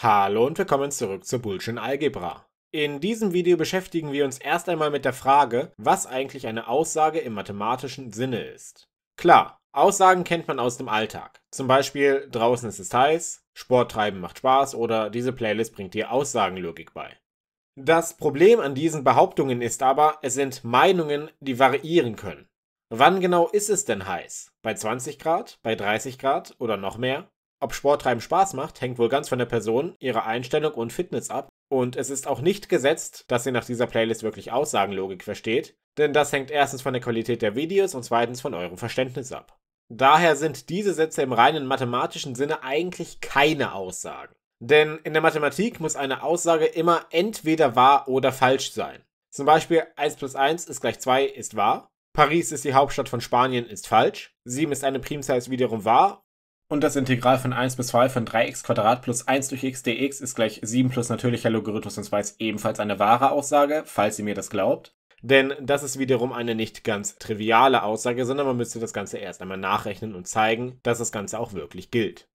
Hallo und willkommen zurück zur Bullshit Algebra. In diesem Video beschäftigen wir uns erst einmal mit der Frage, was eigentlich eine Aussage im mathematischen Sinne ist. Klar, Aussagen kennt man aus dem Alltag. Zum Beispiel, draußen ist es heiß, Sport treiben macht Spaß oder diese Playlist bringt dir Aussagenlogik bei. Das Problem an diesen Behauptungen ist aber, es sind Meinungen, die variieren können. Wann genau ist es denn heiß? Bei 20 Grad? Bei 30 Grad? Oder noch mehr? Ob Sporttreiben Spaß macht, hängt wohl ganz von der Person, ihrer Einstellung und Fitness ab. Und es ist auch nicht gesetzt, dass ihr nach dieser Playlist wirklich Aussagenlogik versteht, denn das hängt erstens von der Qualität der Videos und zweitens von eurem Verständnis ab. Daher sind diese Sätze im reinen mathematischen Sinne eigentlich keine Aussagen. Denn in der Mathematik muss eine Aussage immer entweder wahr oder falsch sein. Zum Beispiel 1 plus 1 ist gleich 2 ist wahr, Paris ist die Hauptstadt von Spanien ist falsch, 7 ist eine Primzahl ist wiederum wahr und das Integral von 1 bis 2 von 3x plus 1 durch x dx ist gleich 7 plus natürlicher Logarithmus und 2 ist ebenfalls eine wahre Aussage, falls ihr mir das glaubt. Denn das ist wiederum eine nicht ganz triviale Aussage, sondern man müsste das Ganze erst einmal nachrechnen und zeigen, dass das Ganze auch wirklich gilt.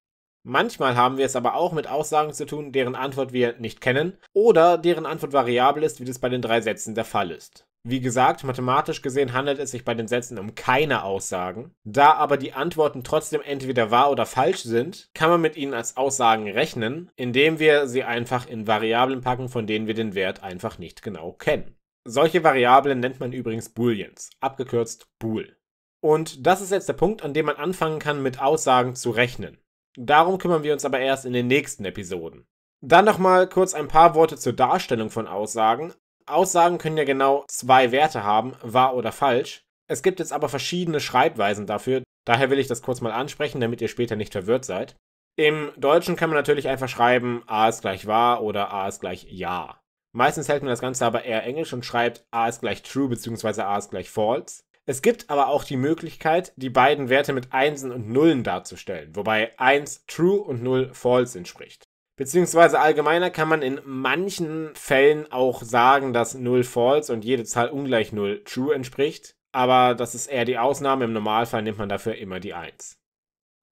Manchmal haben wir es aber auch mit Aussagen zu tun, deren Antwort wir nicht kennen oder deren Antwort variabel ist, wie das bei den drei Sätzen der Fall ist. Wie gesagt, mathematisch gesehen handelt es sich bei den Sätzen um keine Aussagen. Da aber die Antworten trotzdem entweder wahr oder falsch sind, kann man mit ihnen als Aussagen rechnen, indem wir sie einfach in Variablen packen, von denen wir den Wert einfach nicht genau kennen. Solche Variablen nennt man übrigens Booleans, abgekürzt Bool. Und das ist jetzt der Punkt, an dem man anfangen kann, mit Aussagen zu rechnen. Darum kümmern wir uns aber erst in den nächsten Episoden. Dann nochmal kurz ein paar Worte zur Darstellung von Aussagen. Aussagen können ja genau zwei Werte haben, wahr oder falsch. Es gibt jetzt aber verschiedene Schreibweisen dafür, daher will ich das kurz mal ansprechen, damit ihr später nicht verwirrt seid. Im Deutschen kann man natürlich einfach schreiben, a ist gleich wahr oder a ist gleich ja. Meistens hält man das Ganze aber eher englisch und schreibt a ist gleich true bzw. a ist gleich false. Es gibt aber auch die Möglichkeit, die beiden Werte mit Einsen und Nullen darzustellen, wobei 1 true und 0 false entspricht. Beziehungsweise allgemeiner kann man in manchen Fällen auch sagen, dass 0 false und jede Zahl ungleich 0 true entspricht. Aber das ist eher die Ausnahme. Im Normalfall nimmt man dafür immer die 1.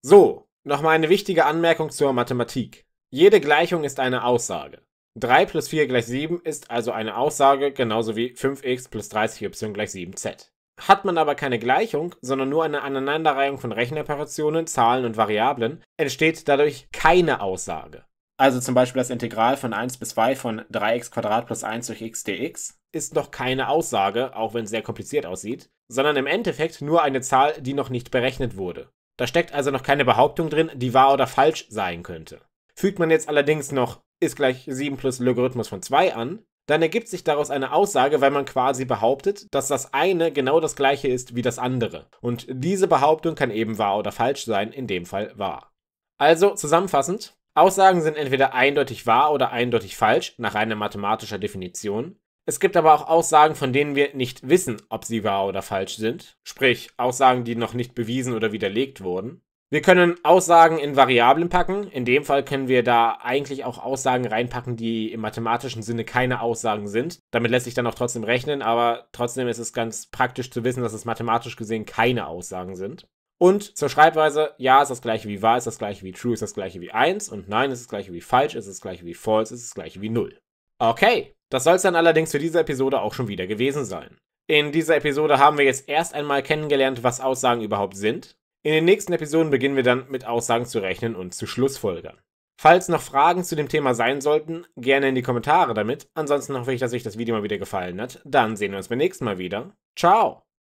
So, nochmal eine wichtige Anmerkung zur Mathematik. Jede Gleichung ist eine Aussage. 3 plus 4 gleich 7 ist also eine Aussage, genauso wie 5x plus 30y gleich 7z. Hat man aber keine Gleichung, sondern nur eine Aneinanderreihung von Rechenoperationen, Zahlen und Variablen, entsteht dadurch keine Aussage. Also zum Beispiel das Integral von 1 bis 2 von 3x plus 1 durch x dx ist noch keine Aussage, auch wenn es sehr kompliziert aussieht, sondern im Endeffekt nur eine Zahl, die noch nicht berechnet wurde. Da steckt also noch keine Behauptung drin, die wahr oder falsch sein könnte. Fügt man jetzt allerdings noch ist gleich 7 plus Logarithmus von 2 an, dann ergibt sich daraus eine Aussage, weil man quasi behauptet, dass das eine genau das gleiche ist wie das andere. Und diese Behauptung kann eben wahr oder falsch sein, in dem Fall wahr. Also zusammenfassend, Aussagen sind entweder eindeutig wahr oder eindeutig falsch, nach einer mathematischer Definition. Es gibt aber auch Aussagen, von denen wir nicht wissen, ob sie wahr oder falsch sind, sprich Aussagen, die noch nicht bewiesen oder widerlegt wurden. Wir können Aussagen in Variablen packen. In dem Fall können wir da eigentlich auch Aussagen reinpacken, die im mathematischen Sinne keine Aussagen sind. Damit lässt sich dann auch trotzdem rechnen, aber trotzdem ist es ganz praktisch zu wissen, dass es mathematisch gesehen keine Aussagen sind. Und zur Schreibweise, ja ist das gleiche wie wahr, ist das gleiche wie true, ist das gleiche wie 1 und nein ist das gleiche wie falsch, ist das gleiche wie false, ist das gleiche wie 0. Okay, das soll es dann allerdings für diese Episode auch schon wieder gewesen sein. In dieser Episode haben wir jetzt erst einmal kennengelernt, was Aussagen überhaupt sind. In den nächsten Episoden beginnen wir dann mit Aussagen zu rechnen und zu Schlussfolgern. Falls noch Fragen zu dem Thema sein sollten, gerne in die Kommentare damit. Ansonsten hoffe ich, dass euch das Video mal wieder gefallen hat. Dann sehen wir uns beim nächsten Mal wieder. Ciao!